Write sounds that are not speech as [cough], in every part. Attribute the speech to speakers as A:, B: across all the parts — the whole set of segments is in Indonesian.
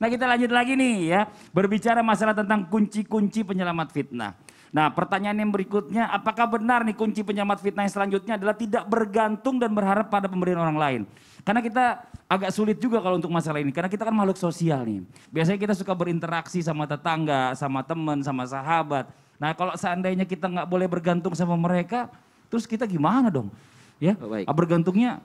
A: Nah kita lanjut lagi nih ya. Berbicara masalah tentang kunci-kunci penyelamat fitnah. Nah pertanyaan yang berikutnya, apakah benar nih kunci penyelamat fitnah yang selanjutnya adalah tidak bergantung dan berharap pada pemberian orang lain? Karena kita agak sulit juga kalau untuk masalah ini, karena kita kan makhluk sosial nih. Biasanya kita suka berinteraksi sama tetangga, sama teman, sama sahabat. Nah kalau seandainya kita nggak boleh bergantung sama mereka, terus kita gimana dong? Ya, oh, Baik. bergantungnya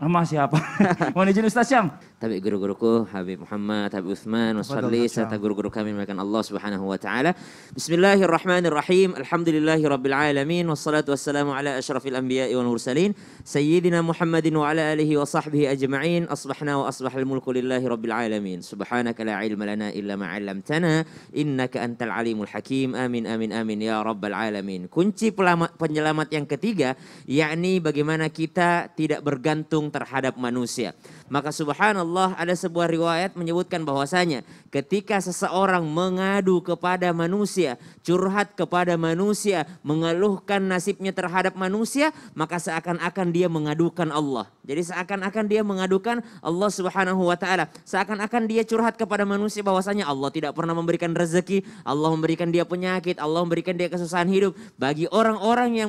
A: sama siapa? [laughs] Mohon izin Ustaz Syam.
B: tapi guru-guruku Habib Muhammad, Habib Uthman, Mas Fadli, serta guru-guru kami memakan Allah Subhanahu wa taala. Bismillahirrahmanirrahim. Alhamdulillahi rabbil alamin wassalatu wassalamu ala asyrafil anbiya'i wal mursalin sayyidina Muhammadin wa ala alihi wa sahbihi ajma'in. Asbahna wa asbahal mulku lillahi rabbil alamin. Subhanaka la ilma lana illa ma 'allamtana innaka antal alimul hakim. Amin amin amin ya rabbal alamin. Kunci penyelamat yang ketiga yakni bagaimana kita tidak bergantung terhadap manusia. Maka subhanallah Allah ada sebuah riwayat menyebutkan bahwasanya ketika seseorang mengadu kepada manusia, curhat kepada manusia, mengeluhkan nasibnya terhadap manusia, maka seakan-akan dia mengadukan Allah. Jadi seakan-akan dia mengadukan Allah Subhanahu wa taala. Seakan-akan dia curhat kepada manusia bahwasanya Allah tidak pernah memberikan rezeki, Allah memberikan dia penyakit, Allah memberikan dia kesusahan hidup. Bagi orang-orang yang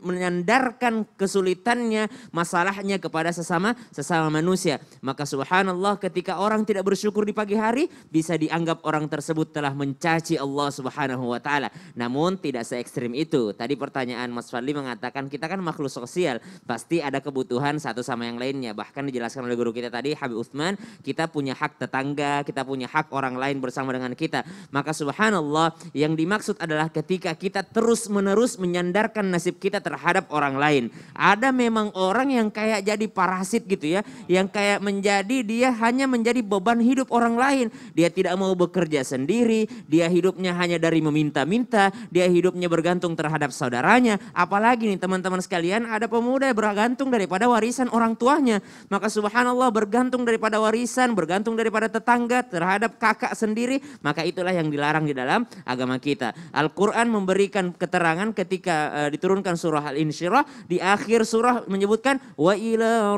B: menyandarkan kesulitannya, masalahnya kepada sesama sesama manusia, maka Subhanallah ketika orang tidak bersyukur di pagi hari bisa dianggap orang tersebut telah mencaci Allah Subhanahu wa taala. Namun tidak se ekstrim itu. Tadi pertanyaan Mas Fadli mengatakan kita kan makhluk sosial, pasti ada kebutuhan satu sama yang lainnya. Bahkan dijelaskan oleh guru kita tadi Habib Utsman, kita punya hak tetangga, kita punya hak orang lain bersama dengan kita. Maka subhanallah yang dimaksud adalah ketika kita terus-menerus menyandarkan nasib kita terhadap orang lain. Ada memang orang yang kayak jadi parasit gitu ya, yang kayak menjadi jadi dia hanya menjadi beban hidup orang lain. Dia tidak mau bekerja sendiri, dia hidupnya hanya dari meminta-minta, dia hidupnya bergantung terhadap saudaranya. Apalagi nih teman-teman sekalian ada pemuda yang bergantung daripada warisan orang tuanya. Maka subhanallah bergantung daripada warisan, bergantung daripada tetangga, terhadap kakak sendiri. Maka itulah yang dilarang di dalam agama kita. Al-Quran memberikan keterangan ketika uh, diturunkan surah Al-Insyirah. Di akhir surah menyebutkan, Wa ila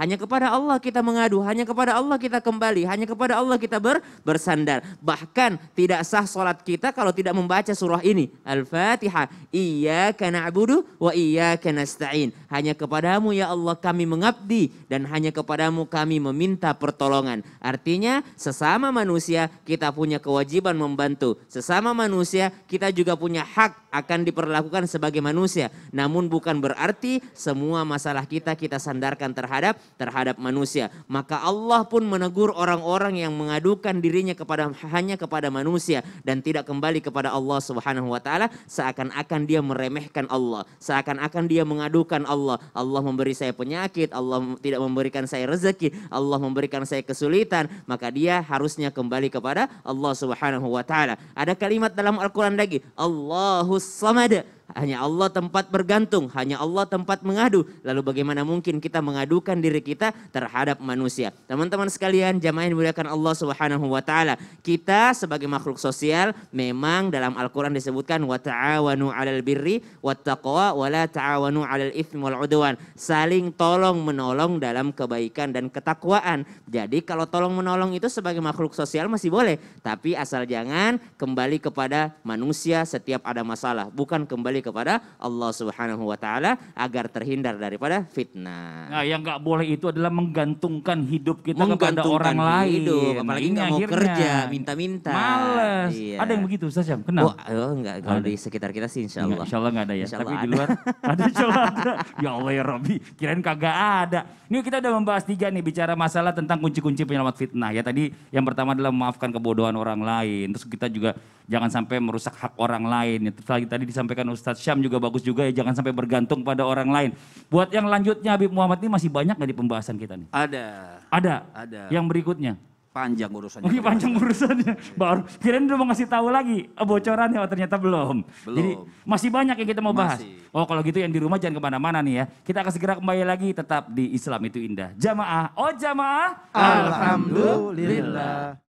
B: Hanya kepada kepada Allah kita mengadu, hanya kepada Allah kita kembali, hanya kepada Allah kita ber, bersandar. Bahkan tidak sah sholat kita kalau tidak membaca surah ini. Al-Fatihah. Iyaka na'budu wa iyaka nasta'in. Hanya kepadamu ya Allah kami mengabdi dan hanya kepadamu kami meminta pertolongan. Artinya sesama manusia kita punya kewajiban membantu. Sesama manusia kita juga punya hak akan diperlakukan sebagai manusia. Namun bukan berarti semua masalah kita kita sandarkan terhadap terhadap terhadap manusia. Maka Allah pun menegur orang-orang yang mengadukan dirinya kepada hanya kepada manusia dan tidak kembali kepada Allah Subhanahu wa taala seakan-akan dia meremehkan Allah, seakan-akan dia mengadukan Allah. Allah memberi saya penyakit, Allah tidak memberikan saya rezeki, Allah memberikan saya kesulitan, maka dia harusnya kembali kepada Allah Subhanahu wa taala. Ada kalimat dalam Al-Qur'an lagi, Allahus Samad hanya Allah tempat bergantung, hanya Allah tempat mengadu. Lalu bagaimana mungkin kita mengadukan diri kita terhadap manusia? Teman-teman sekalian, jamaah yang dimuliakan Allah Subhanahu wa taala. Kita sebagai makhluk sosial memang dalam Al-Qur'an disebutkan wa ta'awanu 'alal birri wattaqwa wa la ta'awanu 'alal itsmi wal udwan. Saling tolong menolong dalam kebaikan dan ketakwaan. Jadi kalau tolong menolong itu sebagai makhluk sosial masih boleh, tapi asal jangan kembali kepada manusia setiap ada masalah, bukan kembali kembali kepada Allah Subhanahu wa taala agar terhindar daripada fitnah.
A: Nah, yang nggak boleh itu adalah menggantungkan hidup kita menggantungkan kepada orang lain. hidup, lain. Apalagi nah, nggak mau kerja,
B: minta-minta. Males. Iya. Ada yang begitu Ustaz Jam? Kenal? Oh, oh enggak, kalau ada. di sekitar kita sih insya Allah. Enggak, insya Allah nggak ada ya. Tapi ada. di luar ada [laughs] insya ada. Ya
A: Allah ya Rabbi, kirain kagak ada. Ini kita udah membahas tiga nih bicara masalah tentang kunci-kunci penyelamat fitnah ya. Tadi yang pertama adalah memaafkan kebodohan orang lain. Terus kita juga jangan sampai merusak hak orang lain. Tadi, tadi disampaikan Ustadz Syam juga bagus juga ya, jangan sampai bergantung pada orang lain. Buat yang lanjutnya Habib Muhammad ini masih banyak gak di pembahasan kita nih? Ada. Ada. Ada. Yang berikutnya panjang urusannya. Oke panjang urusannya. Baru kirain udah mau ngasih tahu lagi eh, bocoran ya oh, ternyata belum. belum. Jadi masih banyak yang kita mau bahas. Oh kalau gitu yang di rumah jangan kemana-mana nih ya. Kita akan segera kembali lagi tetap di Islam itu indah. Jamaah, oh jamaah.
B: Alhamdulillah. Alhamdulillah.